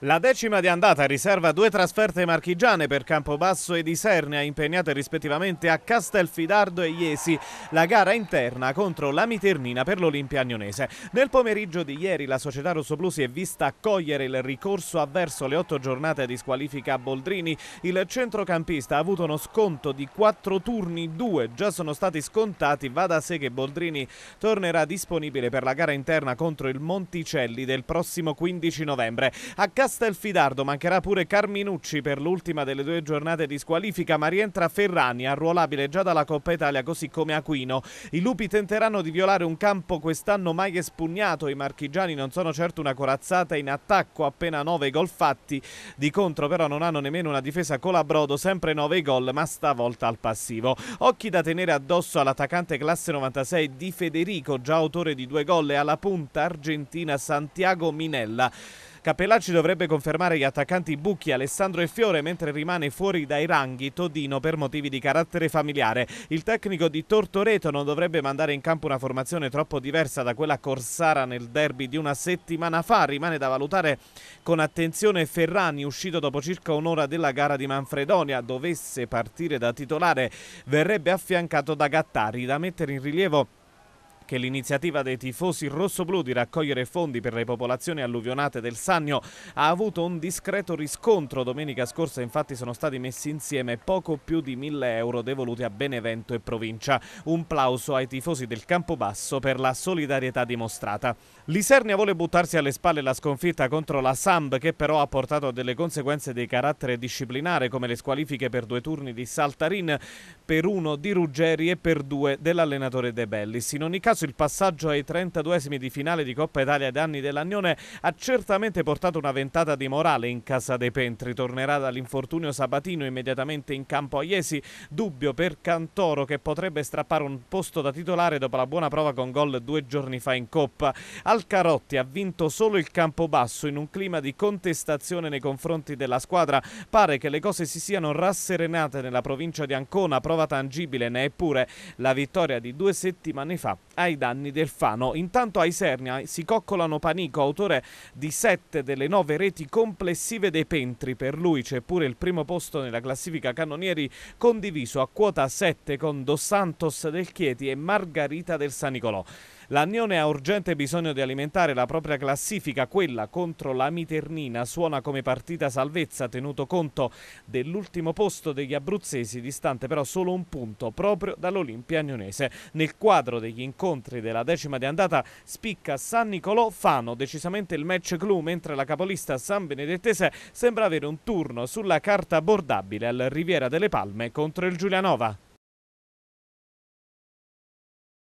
La decima di andata riserva due trasferte marchigiane per Campobasso e di impegnate rispettivamente a Castelfidardo e Iesi, la gara interna contro la Miternina per l'Olimpia Agnonese. Nel pomeriggio di ieri la società Rossoblu si è vista accogliere il ricorso avverso le otto giornate di squalifica a Boldrini. Il centrocampista ha avuto uno sconto di quattro turni, due già sono stati scontati, va da sé che Boldrini tornerà disponibile per la gara interna contro il Monticelli del prossimo 15 novembre. A Castelfidardo Castelfidardo mancherà pure Carminucci per l'ultima delle due giornate di squalifica, ma rientra Ferrani, arruolabile già dalla Coppa Italia, così come Aquino. I lupi tenteranno di violare un campo quest'anno mai espugnato. I marchigiani non sono certo una corazzata in attacco, appena 9 gol fatti. Di contro, però, non hanno nemmeno una difesa colabrodo, sempre 9 gol, ma stavolta al passivo. Occhi da tenere addosso all'attaccante classe 96 di Federico, già autore di due gol, e alla punta argentina Santiago Minella. Capellacci dovrebbe confermare gli attaccanti Bucchi, Alessandro e Fiore, mentre rimane fuori dai ranghi Todino per motivi di carattere familiare. Il tecnico di Tortoreto non dovrebbe mandare in campo una formazione troppo diversa da quella corsara nel derby di una settimana fa. Rimane da valutare con attenzione Ferrani, uscito dopo circa un'ora della gara di Manfredonia. Dovesse partire da titolare, verrebbe affiancato da Gattari, da mettere in rilievo che l'iniziativa dei tifosi rossoblù di raccogliere fondi per le popolazioni alluvionate del Sannio ha avuto un discreto riscontro. Domenica scorsa infatti sono stati messi insieme poco più di 1000 euro devoluti a Benevento e provincia. Un plauso ai tifosi del Campobasso per la solidarietà dimostrata. Lisernia vuole buttarsi alle spalle la sconfitta contro la Samb che però ha portato a delle conseguenze di carattere disciplinare come le squalifiche per due turni di Saltarin, per uno di Ruggeri e per due dell'allenatore De Bellis. In ogni caso caso il passaggio ai 32esimi di finale di Coppa Italia ai anni dell'Agnone ha certamente portato una ventata di morale in casa dei Pentri. Tornerà dall'infortunio Sabatino immediatamente in campo a Iesi, dubbio per Cantoro che potrebbe strappare un posto da titolare dopo la buona prova con gol due giorni fa in Coppa. Alcarotti ha vinto solo il campo basso in un clima di contestazione nei confronti della squadra. Pare che le cose si siano rasserenate nella provincia di Ancona, prova tangibile ne è pure la vittoria di due settimane fa a ai danni del Fano. Intanto ai Sernia si coccolano Panico, autore di sette delle nove reti complessive dei Pentri. Per lui c'è pure il primo posto nella classifica cannonieri condiviso a quota 7 con Dos Santos del Chieti e Margarita del San Nicolò. L'Agnone ha urgente bisogno di alimentare la propria classifica, quella contro la Miternina suona come partita salvezza tenuto conto dell'ultimo posto degli abruzzesi, distante però solo un punto proprio dall'Olimpia agnonese. Nel quadro degli incontri incontri della decima di andata spicca San Nicolò Fano, decisamente il match clou, mentre la capolista San Benedettese sembra avere un turno sulla carta bordabile al Riviera delle Palme contro il Giulianova.